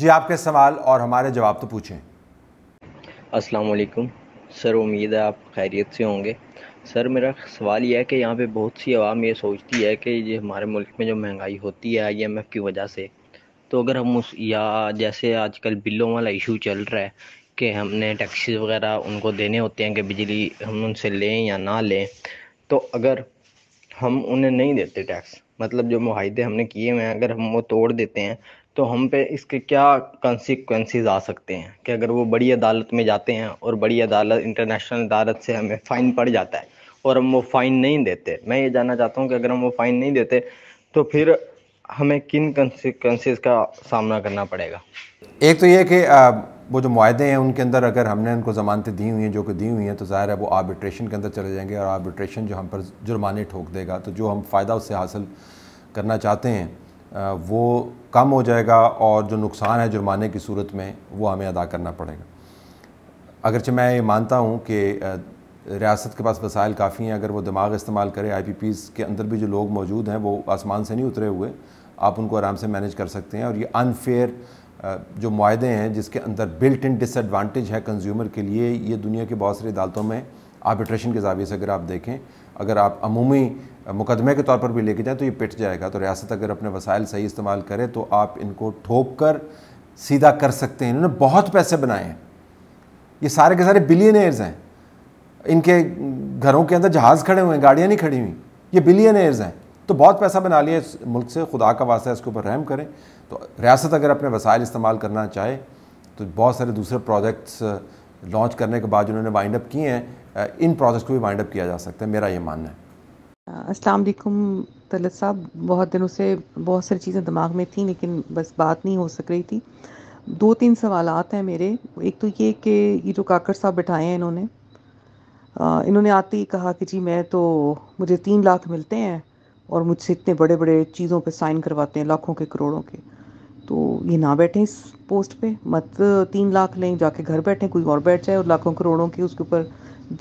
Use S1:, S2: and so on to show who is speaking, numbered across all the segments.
S1: जी आपके सवाल और हमारे जवाब तो पूछें
S2: असलकुम सर उम्मीद है आप खैरियत से होंगे सर मेरा सवाल यह है कि यहाँ पे बहुत सी आवाम ये सोचती है कि ये हमारे मुल्क में जो महंगाई होती है आईएमएफ की वजह से तो अगर
S1: हम उस या जैसे आजकल बिलों वाला इशू चल रहा है कि हमने टैक्सी वगैरह उनको देने होते हैं कि बिजली हम उनसे लें या ना लें तो अगर
S2: हम उन्हें नहीं देते टैक्स मतलब जो माहदे हमने किए हुए हैं अगर हम वो तोड़ देते हैं
S1: तो हम पे इसके क्या कंसिक्वेंसेस आ सकते हैं कि अगर वो बड़ी अदालत में जाते हैं और बड़ी अदालत इंटरनेशनल अदालत से हमें फ़ाइन पड़ जाता है और हम वो फ़ाइन नहीं देते मैं ये जानना चाहता हूँ कि अगर हम वो फ़ाइन नहीं देते तो फिर हमें किन कंसिक्वेंसेस का सामना करना पड़ेगा एक तो ये कि वो जो माहदे हैं उनके अंदर अगर हमने उनको ज़मानतें दी हुई हैं जो कि दी हुई हैं तो ज़ाहिर है वो आर्बिट्रेशन के अंदर चले जाएंगे और आर्बिट्रेशन जो हम पर जुर्माने ठोक देगा तो जो हम फ़ायदा उससे हासिल करना चाहते हैं वो कम हो जाएगा और जो नुकसान है जुर्माने की सूरत में वो हमें अदा करना पड़ेगा अगरचे मैं ये मानता हूँ कि रियासत के पास वसाइल काफ़ी हैं अगर वो दिमाग इस्तेमाल करे आई पी पीज़ के अंदर भी जो लोग मौजूद हैं वो आसमान से नहीं उतरे हुए आप उनको आराम से मैनेज कर सकते हैं और ये अनफेयर जो माहदे हैं जिसके अंदर बिल्ट इन डिसएडवांटेज है कंज्यूमर के लिए ये दुनिया के बहुत सारी अदालतों में आर्बिट्रेशन के जाविए से अगर आप देखें अगर आप अमूमी मुकदमे के तौर पर भी लेके जाएँ तो ये पिट जाएगा तो रियासत अगर अपने वसाइल सही इस्तेमाल करे तो आप इनको ठोक कर सीधा कर सकते हैं इन्होंने बहुत पैसे बनाए हैं ये सारे के सारे बिलियनर्स हैं इनके घरों के अंदर जहाज़ खड़े हुए हैं गाड़ियाँ नहीं खड़ी हुई ये बिलियनर्स हैं तो बहुत पैसा बना लिया इस मुल्क से खुदा का वास्ता इसके ऊपर रहम करें तो रियासत अगर अपने वसाइल इस्तेमाल करना चाहे तो बहुत सारे दूसरे प्रोजेक्ट्स लॉन्च करने के बाद उन्होंने वाइंड अप किए हैं इन प्रोजेक्ट को भी वाइंड अप किया जा सकता है मेरा ये मानना है
S2: अस्सलाम वालेकुम तलत साहब बहुत दिनों से बहुत सारी चीज़ें दिमाग में थी लेकिन बस बात नहीं हो सक रही थी दो तीन सवाल हैं मेरे एक तो ये कि ये जो काकर साहब बिठाए हैं इन्होंने इन्होंने आते ही कहा कि जी मैं तो मुझे तीन लाख मिलते हैं और मुझसे इतने बड़े बड़े चीज़ों पे साइन करवाते हैं लाखों के करोड़ों के तो ये ना बैठें इस पोस्ट पे मत तीन लाख लें जाके घर बैठें कोई और बैठ जाए और लाखों करोड़ों के उसके ऊपर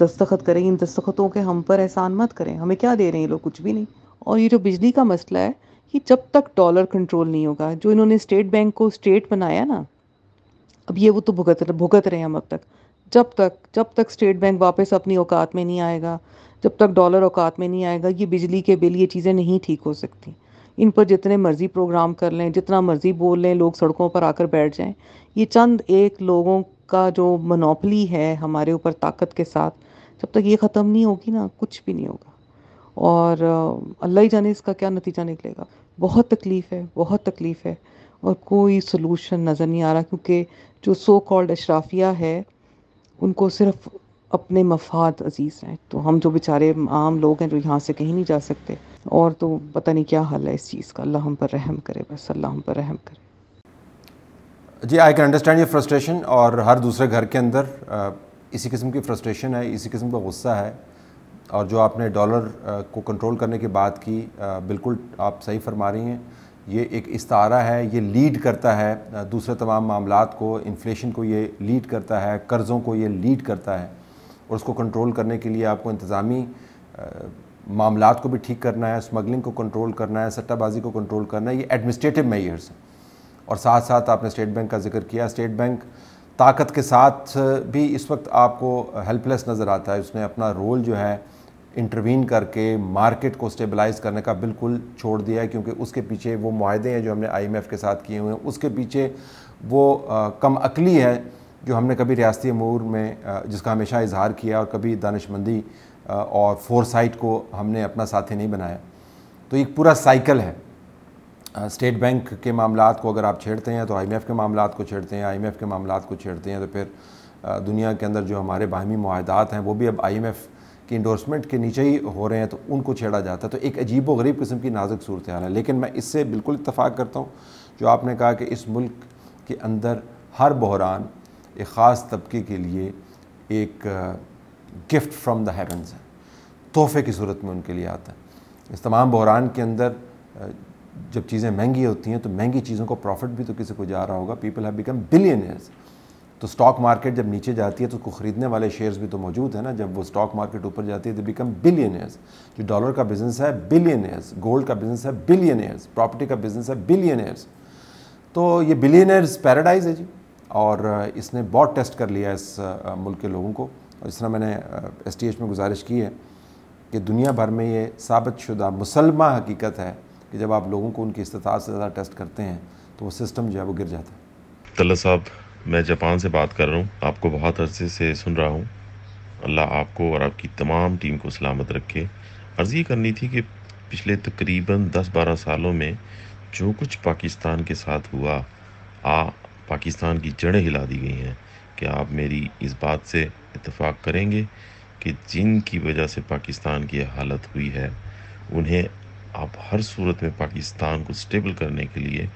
S2: दस्तखत करें इन दस्तखतों के हम पर एहसान मत करें हमें क्या दे रहे हैं ये लोग कुछ भी नहीं और ये जो बिजली का मसला है ये जब तक डॉलर कंट्रोल नहीं होगा जो इन्होंने स्टेट बैंक को स्टेट बनाया ना अब ये वो तो भुगत भुगत रहे हैं हम अब तक जब तक जब तक स्टेट बैंक वापस अपनी औकात में नहीं आएगा जब तक डॉलर औकात में नहीं आएगा ये बिजली के बिल ये चीज़ें नहीं ठीक हो सकती इन पर जितने मर्जी प्रोग्राम कर लें जितना मर्जी बोल लें लोग सड़कों पर आकर बैठ जाएं ये चंद एक लोगों का जो मनोपली है हमारे ऊपर ताकत के साथ जब तक ये ख़त्म नहीं होगी ना कुछ भी नहीं होगा और अल्लाह ही जाने इसका क्या नतीजा निकलेगा बहुत तकलीफ़ है बहुत तकलीफ़ है और कोई सलूशन नज़र नहीं आ रहा क्योंकि जो सो कॉल्ड अशराफिया है उनको सिर्फ अपने मफाद अजीज़ हैं तो हम जो बेचारे आम लोग हैं जो यहाँ से कहीं नहीं जा सकते और तो पता नहीं क्या हाल है इस चीज़ का अल्लाह हम पर रहम करे बस अल्लाह हम पर रहम करे
S1: जी आई कैन अंडरस्टैंड ये फ्रस्ट्रेशन और हर दूसरे घर के अंदर इसी किस्म की फ्रस्ट्रेशन है इसी किस्म का गुस्सा है और जो आपने डॉलर को कंट्रोल करने की बात की बिल्कुल आप सही फरमा रही हैं ये एक इस्तारा है ये लीड करता है दूसरे तमाम मामला को इन्फ्लेशन को ये लीड करता है कर्ज़ों को ये लीड करता है और उसको कंट्रोल करने के लिए आपको इंतज़ामी मामला को भी ठीक करना है स्मगलिंग को कंट्रोल करना है सट्टाबाजी को कंट्रोल करना है ये एडमिनिस्ट्रेटिव मेयर्स हैं और साथ साथ आपने स्टेट बैंक का जिक्र किया स्टेट बैंक ताकत के साथ भी इस वक्त आपको हेल्पलेस नज़र आता है उसने अपना रोल जो है इंटरवीन करके मार्केट को स्टेबलाइज करने का बिल्कुल छोड़ दिया है क्योंकि उसके पीछे वो माहदे हैं जो हमने आईएमएफ के साथ किए हुए हैं उसके पीछे वो आ, कम अकली है जो हमने कभी रियाती अमूर में आ, जिसका हमेशा इजहार किया और कभी दानशमंदी और फोरसाइट को हमने अपना साथी नहीं बनाया तो एक पूरा साइकिल है स्टेट बैंक के मामला को अगर आप छेड़ते हैं तो आई के मामला को छेड़ते हैं आई के मामला को छेड़ते हैं तो फिर दुनिया के अंदर जो हमारे बाहमी माहदात हैं वो भी अब आई की इंडोर्समेंट के नीचे ही हो रहे हैं तो उनको छेड़ा जाता है तो एक अजीब व गरीब किस्म की नाजुक सूरत हाल है लेकिन मैं इससे बिल्कुल इतफाक़ करता हूँ जो आपने कहा कि इस मुल्क के अंदर हर बहरान एक ख़ास तबके के लिए एक गिफ्ट फ्राम द है तोहफ़े की सूरत में उनके लिए आता है इस तमाम बहरान के अंदर जब चीज़ें महंगी होती हैं तो महंगी चीज़ों को प्रॉफिट भी तो किसी को जा रहा होगा पीपल हैव बिकम बिलियन तो स्टॉक मार्केट जब नीचे जाती है तो उसको खरीदने वाले शेयर्स भी तो मौजूद है ना जब वो स्टॉक मार्केट ऊपर जाती है तो बिकम बिलियन जो डॉलर का बिजनेस है बिलियन गोल्ड का बिजनेस है बिलियन प्रॉपर्टी का बिजनेस है बिलियन तो ये बिलियन पैराडाइज है जी और uh, इसने बहुत टेस्ट कर लिया इस uh, uh, मुल्क के लोगों को और जिस तरह मैंने एस में गुजारिश की है कि दुनिया भर में ये साबित शुदा मुसलमा हकीकत है कि जब आप लोगों को उनकी इस्तात से ज़्यादा टेस्ट करते हैं तो वो सिस्टम जो है वो गिर जाता है तल्ला साहब मैं जापान से बात कर रहा हूँ आपको बहुत अरसे से सुन रहा हूँ अल्लाह आपको और आपकी तमाम टीम को सलामत रखे अर्ज़ ये करनी थी कि पिछले तकरीबन 10-12 सालों में जो कुछ पाकिस्तान के साथ हुआ आ पाकिस्तान की जड़ें हिला दी गई हैं क्या आप मेरी इस बात से इतफाक़ करेंगे कि जिन की वजह से पाकिस्तान की हालत हुई है उन्हें आप हर सूरत में पाकिस्तान को स्टेबल करने के लिए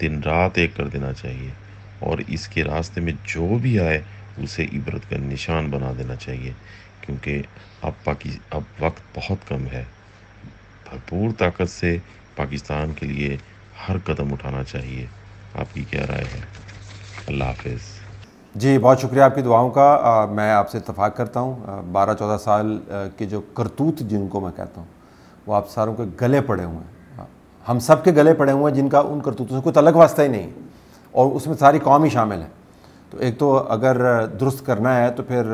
S1: दिन रात एक
S2: कर देना चाहिए और इसके रास्ते में जो भी आए उसे इबरत का निशान बना देना चाहिए क्योंकि अब पाकि अब वक्त बहुत कम है
S1: भरपूर ताकत से पाकिस्तान के लिए हर कदम उठाना चाहिए आपकी क्या राय है अल्लाह हाफिज़ जी बहुत शुक्रिया आपकी दुआओं का आ, मैं आपसे इतफाक़ करता हूँ बारह चौदह साल आ, के जो करतूत जिनको मैं कहता हूँ वो आप सारों के गले पड़े हुए हैं हम सब के गले पड़े हुए हैं जिनका उन करतूतों से कोई तलक वास्ता ही नहीं और उसमें सारी कौम ही शामिल है तो एक तो अगर दुरुस्त करना है तो फिर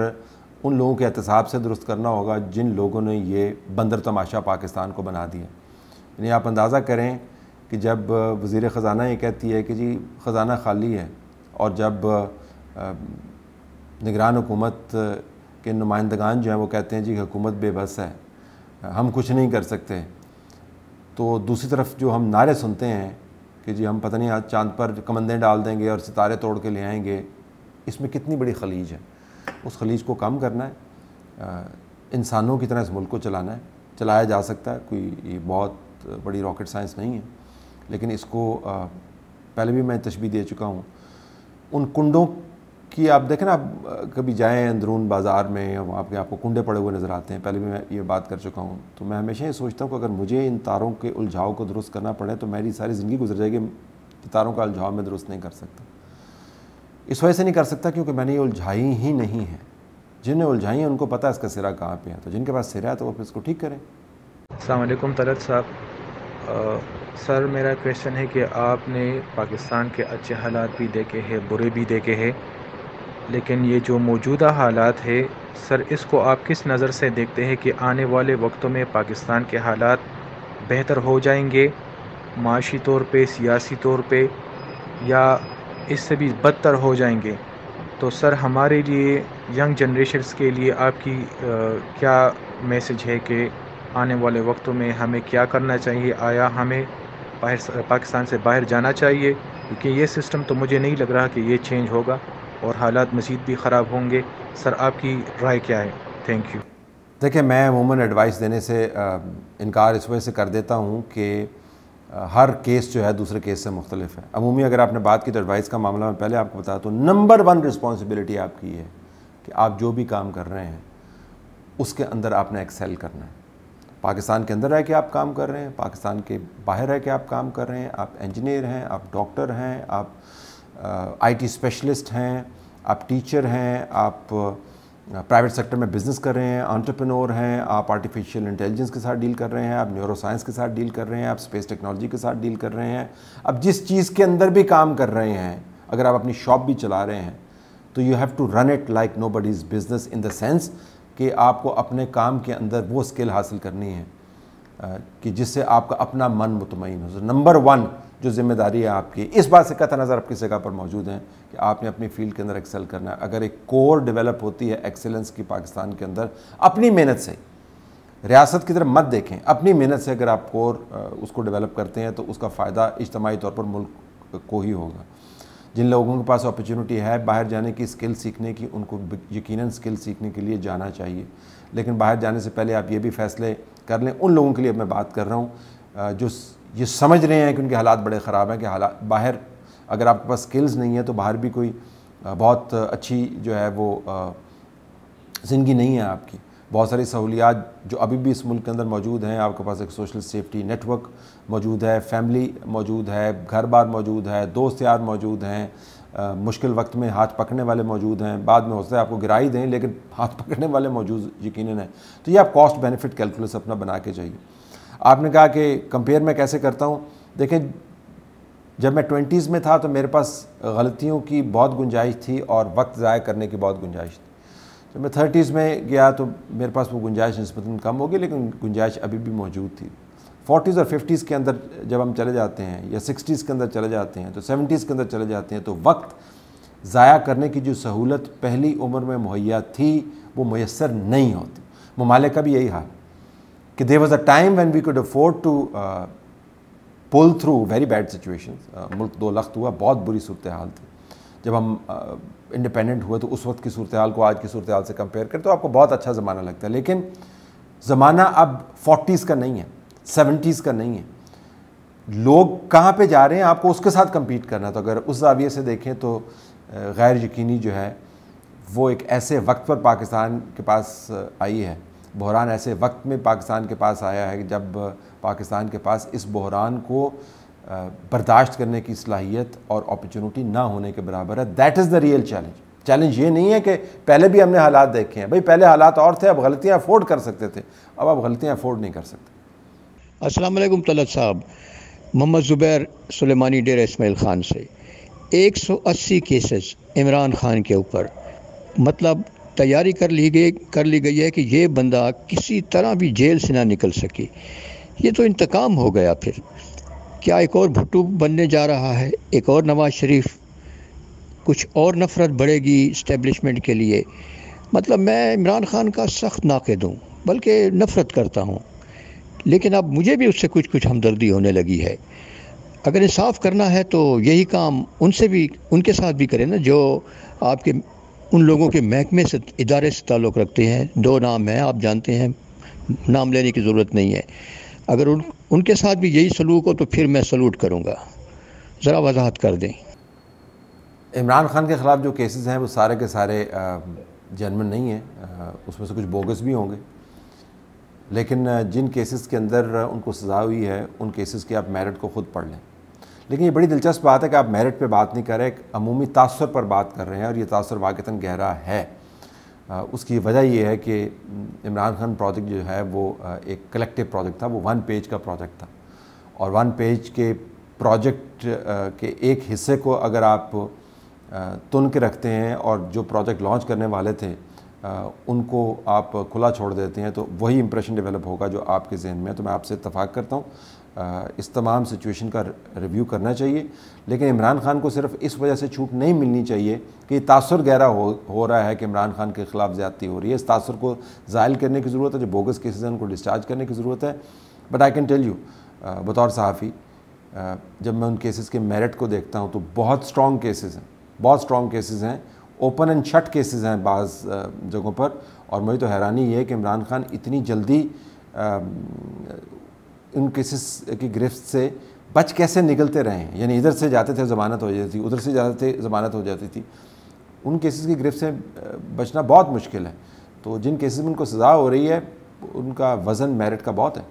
S1: उन लोगों के एहतसाब से दुरुस्त करना होगा जिन लोगों ने ये बंदर तमाशा पाकिस्तान को बना दिया यानी आप अंदाज़ा करें कि जब वज़ी ख़जाना ये कहती है कि जी ख़जाना खाली है और जब निगरान हुकूमत के नुमाइंदगान जो हैं वो कहते हैं जी हुकूमत बेबस है हम कुछ नहीं कर सकते तो दूसरी तरफ जो हम नारे सुनते हैं कि जी हम पता नहीं आज चांद पर कमंदे डाल देंगे और सितारे तोड़ के ले आएंगे इसमें कितनी बड़ी खलीज है उस खलीज को कम करना है इंसानों की तरह इस मुल्क को चलाना है चलाया जा सकता है कोई बहुत बड़ी रॉकेट साइंस नहीं है लेकिन इसको पहले भी मैं तशबी दे चुका हूँ उन कुंडों कि आप देखें ना आप कभी जाएँ अंदरून बाज़ार में या वहाँ पे आपको कुंडे पड़े हुए नज़र आते हैं पहले भी मैं ये बात कर चुका हूँ तो मैं हमेशा ये सोचता हूँ कि अगर मुझे इन तारों के उलझाव को दुरुस्त करना पड़े तो मेरी सारी ज़िंदगी गुजर जाएगी कि तारों का उलझाव मैं दुरुस्त नहीं कर सकता इस वजह से नहीं कर सकता क्योंकि मैंने ये उलझाई ही नहीं है जिन्हें उलझाई है उनको पता है इसका सिरा कहाँ पर है तो जिनके पास सिरा है तो वो इसको ठीक करें अलैक्म तलत साहब सर मेरा क्वेश्चन है कि आपने पाकिस्तान के अच्छे हालात भी देखे हैं बुरे भी देखे हैं लेकिन ये जो मौजूदा हालात है सर इसको आप किस नज़र से देखते हैं कि आने वाले वक्तों में पाकिस्तान के हालात बेहतर हो जाएंगे माशी तौर पे सियासी तौर पे या इससे भी बदतर हो जाएंगे तो सर हमारे लिए यंग जनरेशन्स के लिए आपकी आ, क्या मैसेज है कि आने वाले वक्तों में हमें क्या करना चाहिए आया हमें पाकिस्तान से बाहर जाना चाहिए क्योंकि ये सिस्टम तो मुझे नहीं लग रहा कि ये चेंज होगा और हालात मज़ीद भी ख़राब होंगे सर आपकी राय क्या है थैंक यू देखिए मैं अमूमन एडवाइस देने से इनकार इस वजह से कर देता हूँ कि हर केस जो है दूसरे केस से मुख्तलिफ है अमूमी अगर आपने बात की तो एडवाइस का मामला मैं पहले आपको बताया तो नंबर वन रिस्पॉन्सिबिलिटी आपकी है कि आप जो भी काम कर रहे हैं उसके अंदर आपने एक्सेल करना है पाकिस्तान के अंदर रह के आप काम कर रहे हैं पाकिस्तान के बाहर रह के आप काम कर रहे हैं आप इंजीनियर हैं आप डॉक्टर हैं आप आईटी uh, स्पेशलिस्ट हैं आप टीचर हैं आप प्राइवेट uh, सेक्टर में बिज़नेस कर रहे हैं ऑन्टरप्रेनोर हैं आप आर्टिफिशियल इंटेलिजेंस के साथ डील कर रहे हैं आप न्यूरो साइंस के साथ डील कर रहे हैं आप स्पेस टेक्नोलॉजी के साथ डील कर रहे हैं आप जिस चीज़ के अंदर भी काम कर रहे हैं अगर आप अपनी शॉप भी चला रहे हैं तो you have to run it like nobody's business in the sense कि आपको अपने काम के अंदर वो स्किल हासिल करनी है कि जिससे आपका अपना मन मुतमिन हो नंबर वन जो जिम्मेदारी है आपकी इस बात से कत नज़र आप किस जगह पर मौजूद हैं कि आपने अपनी फील्ड के अंदर एक्सेल करना है अगर एक कोर डेवलप होती है एक्सेलेंस की पाकिस्तान के अंदर अपनी मेहनत से रियासत की तरफ मत देखें अपनी मेहनत से अगर आप कोर उसको डेवलप करते हैं तो उसका फ़ायदा इज्तमाही तौर पर मुल्क को ही होगा जिन लोगों के पास अपॉर्चुनिटी है बाहर जाने की स्किल सीखने की उनको यकीनन स्किल सीखने के लिए जाना चाहिए लेकिन बाहर जाने से पहले आप ये भी फैसले कर लें उन लोगों के लिए मैं बात कर रहा हूँ जो ये समझ रहे हैं कि उनके हालात बड़े ख़राब हैं कि हालात बाहर अगर आपके पास स्किल्स नहीं है तो बाहर भी कोई बहुत अच्छी जो है वो ज़िंदगी नहीं है आपकी बहुत सारी सहूलियात जो अभी भी इस मुल्क के अंदर मौजूद हैं आपके पास एक सोशल सेफ्टी नेटवर्क मौजूद है फैमिली मौजूद है घर बार मौजूद है दोस्त यार मौजूद हैं मुश्किल वक्त में हाथ पकड़ने वाले मौजूद हैं बाद में हो सकता है आपको गिरा ही दें लेकिन हाथ पकड़ने वाले मौजूद यकीन हैं तो ये आप कॉस्ट बेनिफिट कैलकुलस अपना बना के चाहिए आपने कहा कि कंपेयर मैं कैसे करता हूँ देखें जब मैं ट्वेंटीज़ में था तो मेरे पास गलतियों की बहुत गुंजाइश थी और वक्त ज़ाय करने की बहुत गुंजाइश थी जब मैं थर्टीज़ में गया तो मेरे पास वो गुंजाइश नस्बता कम होगी लेकिन गुंजाइश अभी भी मौजूद थी फोर्टीज़ और फिफ्टीज़ के अंदर जब हम चले जाते हैं या सिक्सटीज़ के अंदर चले जाते हैं तो सेवेंटीज़ के अंदर चले जाते हैं तो वक्त ज़ाया करने की जो सहूलत पहली उम्र में मुहैया थी वो मैसर नहीं होती ममालिक का भी यही हाल कि there was a time when we could afford to pull through very bad situation मुल्क दो लख्त हुआ बहुत बुरी सूरत हाल थी जब हम इंडिपेंडेंट हुए तो उस वक्त की सूरत को आज की सूरत से कंपेयर करें तो आपको बहुत अच्छा ज़माना लगता है लेकिन ज़माना अब फोर्टीज़ का नहीं है सेवेंटीज़ का नहीं है लोग कहाँ पर जा रहे हैं आपको उसके साथ कम्पीट करना तो अगर उस जाविये से देखें तो गैर यकीनी जो है वो एक ऐसे वक्त पर पाकिस्तान के पास आई है बहरान ऐसे वक्त में पाकिस्तान के पास आया है जब पाकिस्तान के पास इस बहरान को बर्दाश्त करने की सलाहियत और अपॉर्चुनिटी ना होने के बराबर है that is the real challenge challenge ये नहीं है कि पहले भी हमने हालात देखे हैं भाई पहले हालात और थे अब गलतियाँ अफोर्ड कर सकते थे अब आप गलतियाँ अफोर्ड नहीं कर सकते
S2: असलम तलत साहब मोहम्मद ज़ुबैर सुलेमानी डेरा इसमाइल ख़ान से 180 केसेस इमरान खान के ऊपर मतलब तैयारी कर ली गई कर ली गई है कि ये बंदा किसी तरह भी जेल से ना निकल सके ये तो इंतकाम हो गया फिर क्या एक और भुट्टू बनने जा रहा है एक और नवाज शरीफ कुछ और नफरत बढ़ेगी इस्टेब्लिशमेंट के लिए मतलब मैं इमरान खान का सख्त नाके दूँ बल्कि नफ़रत करता हूँ लेकिन अब मुझे भी उससे कुछ कुछ हमदर्दी होने लगी है अगर इंसाफ करना है तो यही काम उनसे भी उनके साथ भी करें ना जो आपके उन लोगों के महकमे से इदारे से ताल्लुक़ रखते हैं दो नाम हैं आप जानते हैं नाम लेने की ज़रूरत नहीं है अगर उन उनके साथ भी यही सलूक हो तो फिर मैं सलूट करूँगा ज़रा वजाहत कर दें
S1: इमरान खान के ख़िलाफ़ जो केसेस हैं वो सारे के सारे जनमन नहीं हैं उसमें से कुछ बोगस भी होंगे लेकिन जिन केसेस के अंदर उनको सज़ा हुई है उन केसेस के आप मेरिट को ख़ुद पढ़ लें लेकिन ये बड़ी दिलचस्प बात है कि आप मेरिट पे बात नहीं कर रहे अमूमी तासर पर बात कर रहे हैं और ये तासर वाकता गहरा है उसकी वजह यह है कि इमरान खान प्रोजेक्ट जो है वो एक कलेक्टिव प्रोजेक्ट था वो वन पेज का प्रोजेक्ट था और वन पेज के प्रोजेक्ट के एक हिस्से को अगर आप तुन के रखते हैं और जो प्रोजेक्ट लॉन्च करने वाले थे उनको आप खुला छोड़ देते हैं तो वही इंप्रेशन डेवलप होगा जो आपके जहन में है तो मैं आपसे इतफाक़ करता हूँ इस तमाम सिचुएशन का रिव्यू करना चाहिए लेकिन इमरान खान को सिर्फ इस वजह से छूट नहीं मिलनी चाहिए कि तासर गहरा हो हो रहा है कि इमरान खान के ख़िलाफ़ ज़्यादती हो रही है इस तासर को ज़ायल करने की ज़रूरत है जो बोगस केसेज हैं उनको डिस्चार्ज करने की ज़रूरत है but I can tell you बतौर सहाफ़ी जब मैं उन केसेज़ के मेरिट को देखता हूँ तो बहुत स्ट्रॉन्ग केसेज़ हैं बहुत स्ट्रॉन्ग केसेज़ हैं ओपन एंड शट केसेज़ हैं बाज़ जगहों पर और मुझे तो हैरानी ये है कि इमरान खान इतनी जल्दी उन केसेस की गिरफ्त से बच कैसे निकलते रहे यानी इधर से जाते थे ज़मानत हो जाती थी उधर से जाते थे ज़मानत हो जाती थी उन केसेस की गिरफ्त से बचना बहुत मुश्किल है तो जिन केसेस में उनको सज़ा हो रही है उनका वज़न मेरिट का बहुत है